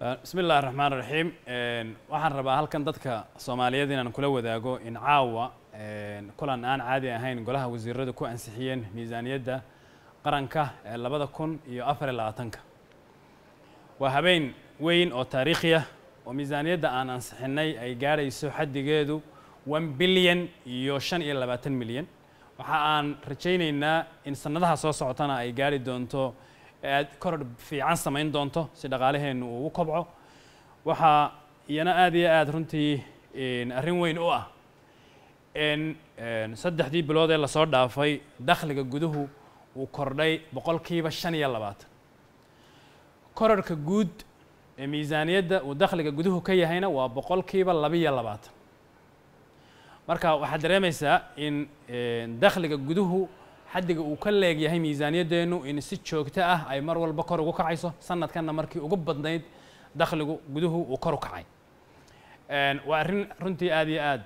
bismi illahi raxmaan raxiim waxaan rabaa halkan dadka soomaaliyeed inaan kula wadaago in caawa kulan aan caadi ahayn golaha wasiiradu ku ansixiyeen miisaaniyadda qaranka ee labada kun iyo afar afariyo labaatanka waa habeen weyn oo taariikhi ah oo miisaaniyadda aan ansixinay ay gaadhayso xaddigeedu one bilyan iyo shan iyo labaatan milyan waxa aan rajaynaynaa in sannadaha soo socotana ay gaadhi doonto ee aad koror fiican samayn doonto si dhaqaalaheennu uu u kobco waxaa iyana aada iyo aad runtii arrin weyn u ah in saddexdii bilood ee lasoo dhaafay dakhliga guduhu uu kordhay boqolkiiba shan iyo labaatan korarka guud ee miisaaniyadda uu dakhliga guduhu ka yahayna waa boqolkiiba labiyo labaatan marka waxaad dareemaysaa in dakhliga guduhu xaddiga uu ka leegyahay miisaaniyaddeennu in si joogto ah ay mar walba kor ugu kacayso sanadkanna markii ugu badnayd dakhligu guduhu uu kor u kacay waa arrin runtii aad iyo aad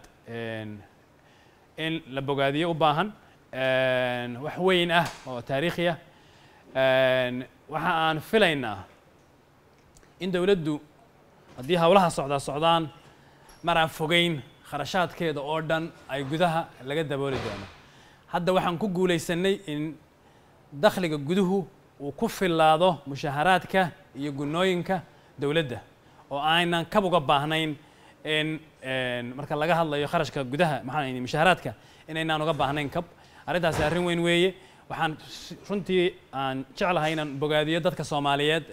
in la bogaadiyo u baahan wax weyn ah oo taariikhi ah waxa aan filaynaa in dowladdu haddii howlaha socdaa socdaan maraan fogeyn kharashaadkeeda oo dhan ay gudaha laga dabooli doono hadda waxaan ku guulaysanay in dakhliga guduhu uu ku fillaado mushaharaadka iyo gunnooyinka dowladda oo aanan kab uga baahnayn in marka laga hadlayo kharashka gudaha maxaan mushaharaadka inaynaan uga baahnayn kab arrintaasi arrin weyn weeye waxaan runtii aan jeclahay inaan bogaadiyo dadka soomaaliyeed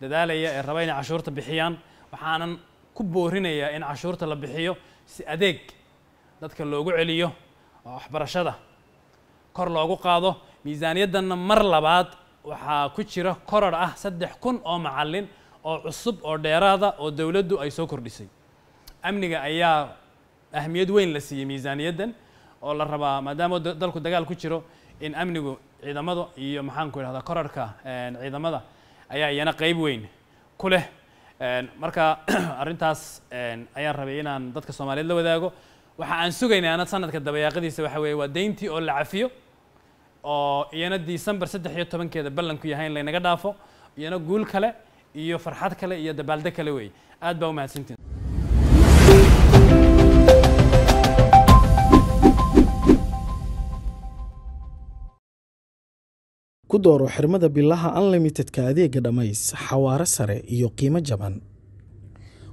dadaalaya ee raba inay cashuurta bixiyaan waxaanan ku boorinayaa in cashuurta la bixiyo si adeeg dadka loogu celiyo waxbarashada kor loogu qaado miisaaniyaddanna mar labaad waxaa ku jira koror ah saddex kun oo macalin oo cusub oo dheeraada oo dowladdu ay soo kordhisay amniga ayaa ahmiyad weyn la siiyey miisaaniyaddan oo la rabaa maadaama dalku dagaal ku jiro in amnigu ciidamada iyo maxaanku idhahda korarhka ciidamada ayaa iyana qeyb weyn ku leh marka arrintaas ayaan rabay inaan dadka soomaaliyeed la wadaago waxa aan sugaynay anad sanadka dabayaaqadiisa waxa weeye waa dayntii oo la cafiyo oo iyana december saddex iyo tobankeeda ballanku yahay in laynaga dhaafo iyana guul kale iyo farxad kale iyo dabaalde kale weeye aad baa umahadsantiin ku dooro xirmada bilaha unlimitedka adeega dhammays xawaaro sare iyo qiimo jaban